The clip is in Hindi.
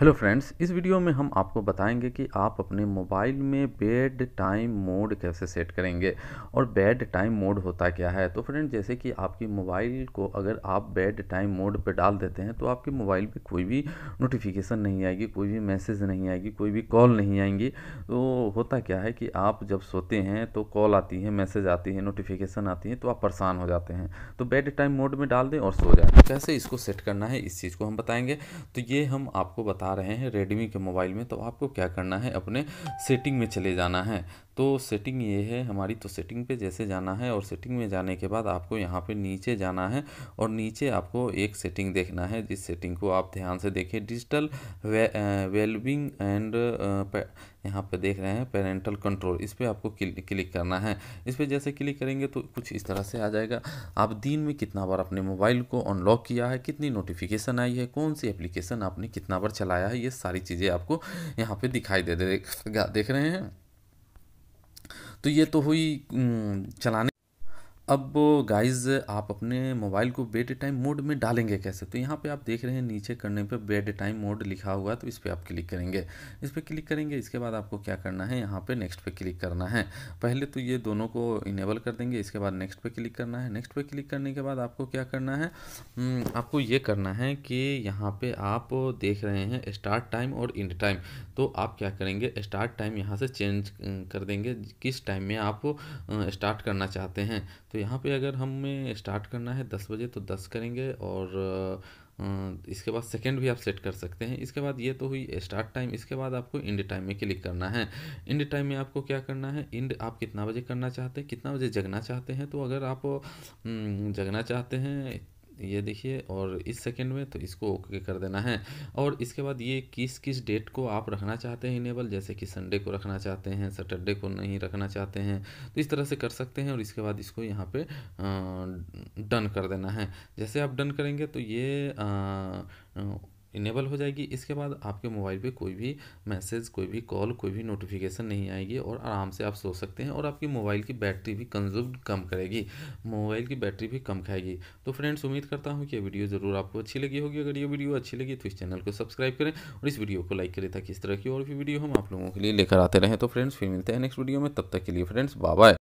हेलो फ्रेंड्स इस वीडियो में हम आपको बताएंगे कि आप अपने मोबाइल में बेड टाइम मोड कैसे सेट करेंगे और बेड टाइम मोड होता क्या है तो फ्रेंड जैसे कि आपकी मोबाइल को अगर आप बेड टाइम मोड पर डाल देते हैं तो आपके मोबाइल पे कोई भी नोटिफिकेशन नहीं आएगी कोई भी मैसेज नहीं आएगी कोई भी कॉल नहीं आएंगी तो होता क्या है कि आप जब सोते हैं तो कॉल आती है मैसेज आती है नोटिफिकेशन आती है तो आप परेशान हो जाते हैं तो बेड टाइम मोड में डाल दें और सो जाए तो कैसे इसको सेट करना है इस चीज़ को हम बताएँगे तो ये हम आपको बता बता रहे हैं रेडमी के मोबाइल में तो आपको क्या करना है अपने सेटिंग में चले जाना है तो सेटिंग ये है हमारी तो सेटिंग पे जैसे जाना है और सेटिंग में जाने के बाद आपको यहाँ पे नीचे जाना है और नीचे आपको एक सेटिंग देखना है जिस सेटिंग को आप ध्यान से देखें डिजिटल वे, वेलबिंग एंड यहाँ पे देख रहे हैं पेरेंटल कंट्रोल इस पर आपको क्लिक करना है इस पर जैसे क्लिक करेंगे तो कुछ इस तरह से आ जाएगा आप दिन में कितना बार अपने मोबाइल को अनलॉक किया है कितनी नोटिफिकेशन आई है कौन सी एप्लीकेशन आपने कितना बार चलाया है ये सारी चीज़ें आपको यहाँ पर दिखाई दे देगा देख रहे हैं तो ये तो हुई चलाने अब गाइज आप अपने मोबाइल को बेड टाइम मोड में डालेंगे कैसे तो यहाँ पे आप देख रहे हैं नीचे करने पे बेड टाइम मोड लिखा हुआ है तो इस पर आप क्लिक करेंगे इस पर क्लिक करेंगे इसके बाद आपको क्या करना है यहाँ पे नेक्स्ट पे क्लिक करना है पहले तो ये दोनों को इनेबल कर देंगे इसके बाद नेक्स्ट पर क्लिक करना है नेक्स्ट पर क्लिक करने के बाद आपको क्या करना है आपको ये करना है कि यहाँ पर आप देख रहे हैं स्टार्ट टाइम और इंड टाइम तो आप क्या करेंगे स्टार्ट टाइम यहाँ से चेंज अं, कर देंगे किस टाइम में आप स्टार्ट अं, करना चाहते हैं तो यहाँ पे अगर हमें स्टार्ट करना है दस बजे तो दस करेंगे और अं, इसके बाद सेकंड भी आप सेट कर सकते हैं इसके बाद ये तो हुई स्टार्ट टाइम इसके बाद आपको इंड टाइम में क्लिक करना है इंड टाइम में आपको क्या करना है इंड आप कितना बजे करना चाहते हैं कितना बजे जगना चाहते हैं तो अगर आप जगना चाहते हैं ये देखिए और इस सेकंड में तो इसको ओके कर देना है और इसके बाद ये किस किस डेट को आप रखना चाहते हैं इनेबल जैसे कि संडे को रखना चाहते हैं सैटरडे को नहीं रखना चाहते हैं तो इस तरह से कर सकते हैं और इसके बाद इसको यहाँ पे डन कर देना है जैसे आप डन करेंगे तो ये आ, आ, इनेबल हो जाएगी इसके बाद आपके मोबाइल पे कोई भी मैसेज कोई भी कॉल कोई भी नोटिफिकेशन नहीं आएगी और आराम से आप सो सकते हैं और आपकी मोबाइल की बैटरी भी कंज्यूम कम करेगी मोबाइल की बैटरी भी कम खाएगी तो फ्रेंड्स उम्मीद करता हूँ कि ये वीडियो ज़रूर आपको अच्छी लगी होगी अगर ये वीडियो अच्छी लगी तो इस चैनल को सब्सक्राइब करें और इस वीडियो को लाइक करें ताकि इस तरह की और भी वीडियो हम आप लोगों के लिए लेकर आते रहें तो फ्रेंड्स फिर मिलते हैं नेक्स्ट वीडियो में तब तक के लिए फ्रेंड्स बाय